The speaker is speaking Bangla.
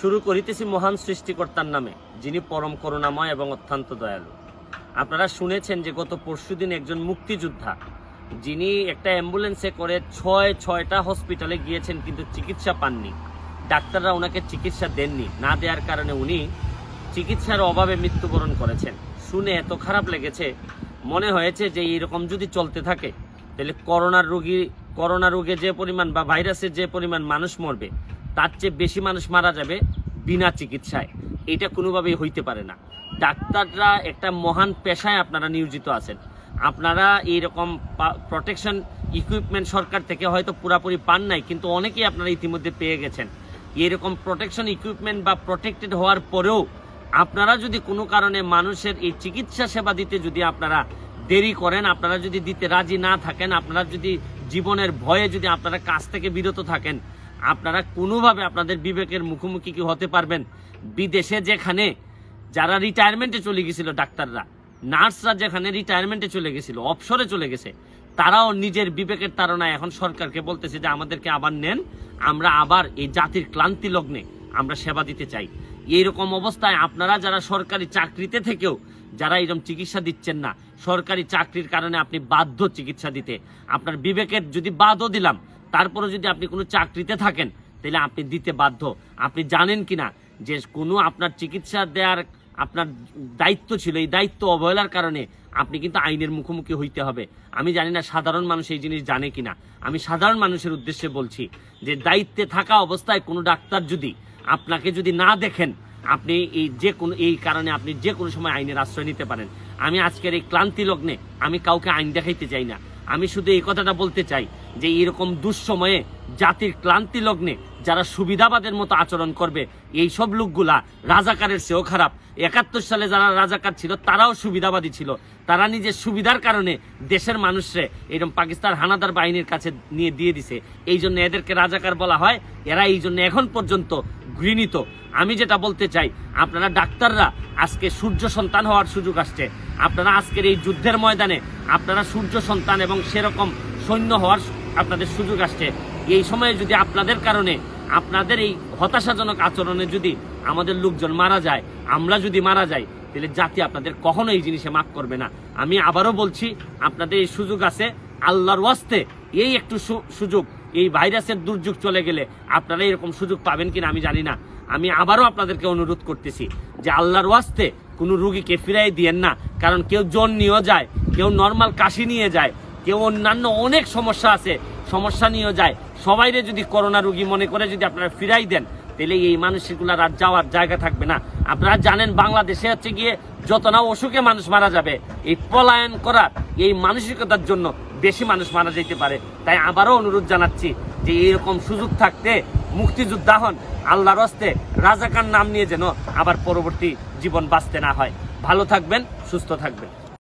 শুরু করিতেছি মহান সৃষ্টিকর্তার নামে যিনি পরম করুণাময় এবং অত্যন্ত দয়ালু আপনারা শুনেছেন যে গত পরশুদিন একজন মুক্তিযোদ্ধা যিনি একটা অ্যাম্বুলেন্সে করে ছয় ছয়টা হসপিটালে গিয়েছেন কিন্তু চিকিৎসা পাননি ডাক্তাররা ওনাকে চিকিৎসা দেননি না দেওয়ার কারণে উনি চিকিৎসার অভাবে মৃত্যুবরণ করেছেন শুনে এত খারাপ লেগেছে মনে হয়েছে যে এইরকম যদি চলতে থাকে তাহলে করোনার রোগী করোনা রোগে যে পরিমাণ বা ভাইরাসের যে পরিমাণ মানুষ মরবে তার চেয়ে বেশি মানুষ মারা যাবে বিনা চিকিৎসায় এটা কোনোভাবেই হইতে পারে না ডাক্তাররা একটা মহান পেশায় আপনারা নিয়োজিত আছেন আপনারা এইরকম প্রোটেকশন ইকুইপমেন্ট সরকার থেকে হয়তো পুরাপুরি পান নাই কিন্তু অনেকেই আপনারা ইতিমধ্যে পেয়ে গেছেন এরকম প্রোটেকশন ইকুইপমেন্ট বা প্রোটেক্টেড হওয়ার পরেও আপনারা যদি কোনো কারণে মানুষের এই চিকিৎসা সেবা দিতে যদি আপনারা দেরি করেন আপনারা যদি দিতে রাজি না থাকেন আপনারা যদি জীবনের ভয়ে যদি আপনারা কাজ থেকে বিরত থাকেন আপনারা কোনোভাবে আপনাদের বিবেকের মুখোমুখি কি হতে পারবেন বিদেশে যেখানে যারা রিটায়ারমেন্টে চলে গেছিল ডাক্তাররা নার্সরা যেখানে রিটায়ারমেন্টে চলে গেছিল অবসরে চলে গেছে তারাও নিজের বিবেকের তাড়নায় এখন সরকারকে বলতেছে যে আমাদেরকে আবার নেন আমরা আবার এই জাতির ক্লান্তি লগ্নে আমরা সেবা দিতে চাই এইরকম অবস্থায় আপনারা যারা সরকারি চাকরিতে থেকেও যারা এরকম চিকিৎসা দিচ্ছেন না সরকারি চাকরির কারণে আপনি বাধ্য চিকিৎসা দিতে আপনার বিবেকের যদি বাদও দিলাম তারপরে যদি আপনি কোনো চাকরিতে থাকেন তাহলে আপনি দিতে বাধ্য আপনি জানেন কি না যে কোনো আপনার চিকিৎসা দেওয়ার আপনার দায়িত্ব ছিল এই দায়িত্ব অবহেলার কারণে আপনি কিন্তু আইনের মুখোমুখি হইতে হবে আমি জানি না সাধারণ মানুষ এই জিনিস জানে কিনা আমি সাধারণ মানুষের উদ্দেশ্যে বলছি যে দায়িত্বে থাকা অবস্থায় কোনো ডাক্তার যদি আপনাকে যদি না দেখেন আপনি এই যে কোনো এই কারণে আপনি যে কোনো সময় আইনের আশ্রয় নিতে পারেন আমি আজকের এই ক্লান্তি লগ্নে আমি কাউকে আইন দেখাইতে চাই না আমি শুধু এই কথাটা বলতে চাই যে এরকম দুঃসময়ে জাতির ক্লান্তি লগ্নে যারা সুবিধাবাদের মতো আচরণ করবে এই সব লোকগুলা রাজাকারের চেয়েও খারাপ একাত্তর সালে যারা রাজাকার ছিল তারাও সুবিধাবাদী ছিল তারা নিজের সুবিধার কারণে দেশের মানুষরে এরকম পাকিস্তান হানাদার বাহিনীর কাছে নিয়ে দিয়ে দিছে এই জন্য এদেরকে রাজাকার বলা হয় এরা এই জন্য এখন পর্যন্ত ঘৃণিত আমি যেটা বলতে চাই আপনারা ডাক্তাররা আজকে সূর্য সন্তান হওয়ার সুযোগ আসছে আপনারা আজকের এই যুদ্ধের ময়দানে আপনারা সূর্য সন্তান এবং সেরকম সৈন্য হওয়ার আপনাদের সুযোগ আসছে এই সময়ে যদি আপনাদের কারণে আপনাদের এই হতাশাজনক আচরণে যদি আমাদের লোকজন মারা যায় আমরা যদি মারা যাই তাহলে জাতি আপনাদের কখনো এই জিনিসে মাফ করবে না আমি আবারও বলছি আপনাদের এই সুযোগ আছে আল্লাহর ওয়াস্তে এই একটু সুযোগ এই ভাইরাসের দুর্যোগ চলে গেলে আপনারা এরকম সুযোগ পাবেন কিনা আমি জানি না আমি আবারও আপনাদেরকে অনুরোধ করতেছি যে আল্লাহর ওয়াস্তে কোনো রুগীকে ফিরাই দিয়েন না কারণ কেউ জ্বর নিয়েও যায় কেউ নর্মাল কাশি নিয়ে যায় কেউ অন্যান্য অনেক সমস্যা আছে সমস্যা নিয়েও যায় সবাইরে যদি করোনা রুগী মনে করে যদি আপনারা ফিরাই দেন তাহলে এই মানুষগুলার আর যাওয়ার জায়গা থাকবে না আপনারা জানেন বাংলাদেশে হচ্ছে গিয়ে যত না অসুখে মানুষ মারা যাবে এই পলায়ন করার এই মানসিকতার জন্য বেশি মানুষ মারা যেতে পারে তাই আবারও অনুরোধ জানাচ্ছি যে এরকম সুযোগ থাকতে মুক্তিযোদ্ধা হন আল্লাহর হস্তে রাজাকার নাম নিয়ে যেন আবার পরবর্তী জীবন বাঁচতে না হয় ভালো থাকবেন সুস্থ থাকবেন